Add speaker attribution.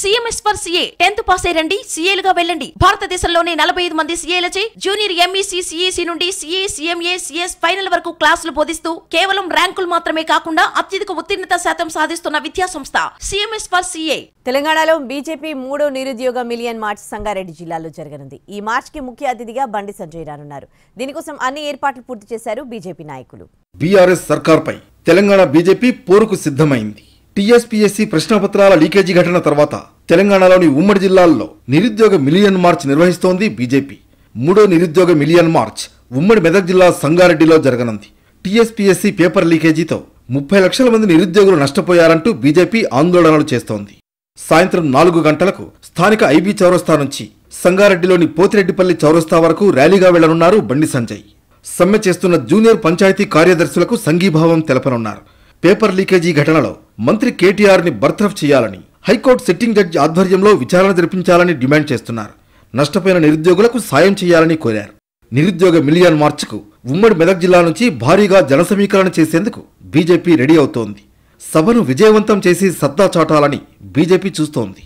Speaker 1: CMS for CA tenth pass అయ్యండి సిఏలుగా వెళ్ళండి భారతదేశంలోనే నలభై ఐదు మంది సీఏలచే జూనియర్ ఎంఈసీ సిఈసి నుండి సిఏ సీఎంఏ సిఎస్ ఫైనల్ వరకు క్లాసులు బోధిస్తూ కేవలం ర్యాంకులు మాత్రమే కాకుండా అత్యధిక ఉత్తీర్ణత శాతం సాధిస్తున్న విద్యా సంస్థ సిఎంఎస్ ఫర్ సిఏ తెలంగాణలో
Speaker 2: బీజేపీ మూడో నిరుద్యోగ మిలియన్ మార్చ్ సంగారెడ్డి జిల్లాలో జరగనుంది ఈ మార్చ్ కి ముఖ్య అతిథిగా బండి సంజయ్ రానున్నారు దీనికోసం అన్ని ఏర్పాట్లు పూర్తి చేశారు బీజేపీ నాయకులు
Speaker 3: బీఆర్ఎస్ సర్కార్పై తెలంగాణ బీజేపీ పోరుకు సిద్ధమైంది టీఎస్పీఎస్సీ ప్రశ్నపత్రాల లీకేజీ ఘటన తర్వాత తెలంగాణలోని ఉమ్మడి జిల్లాల్లో నిరుద్యోగ మిలియన్ మార్చ్ నిర్వహిస్తోంది బీజేపీ మూడో నిరుద్యోగ మిలియన్ మార్చ్ ఉమ్మడి మెదక్ జిల్లా సంగారెడ్డిలో జరగనుంది టీఎస్పీఎస్సీ పేపర్ లీకేజీతో ముప్పై లక్షల మంది నిరుద్యోగులు నష్టపోయారంటూ బీజేపీ ఆందోళనలు చేస్తోంది సాయంత్రం నాలుగు గంటలకు స్థానిక ఐబీ చౌరస్తా నుంచి సంగారెడ్డిలోని పోతిరెడ్డిపల్లి చౌరస్తా వరకు ర్యాలీగా వెళ్లనున్నారు బండి సంజయ్ సమ్మె చేస్తున్న జూనియర్ పంచాయతీ కార్యదర్శులకు సంఘీభావం తెలపనున్నారు పేపర్ లీకేజీ ఘటనలో మంత్రి కేటీఆర్ ని బర్తరఫ్ చేయాలని హైకోర్టు సిట్టింగ్ జడ్జి ఆధ్వర్యంలో విచారణ జరిపించాలని డిమాండ్ చేస్తున్నారు నష్టపోయిన నిరుద్యోగులకు సాయం చేయాలని కోరారు నిరుద్యోగ మిలియన్ మార్చ్కు ఉమ్మడి మెదక్ జిల్లా నుంచి భారీగా జనసమీకరణ చేసేందుకు బీజేపీ రెడీ అవుతోంది సభను విజయవంతం చేసి సత్తా చాటాలని బీజేపీ చూస్తోంది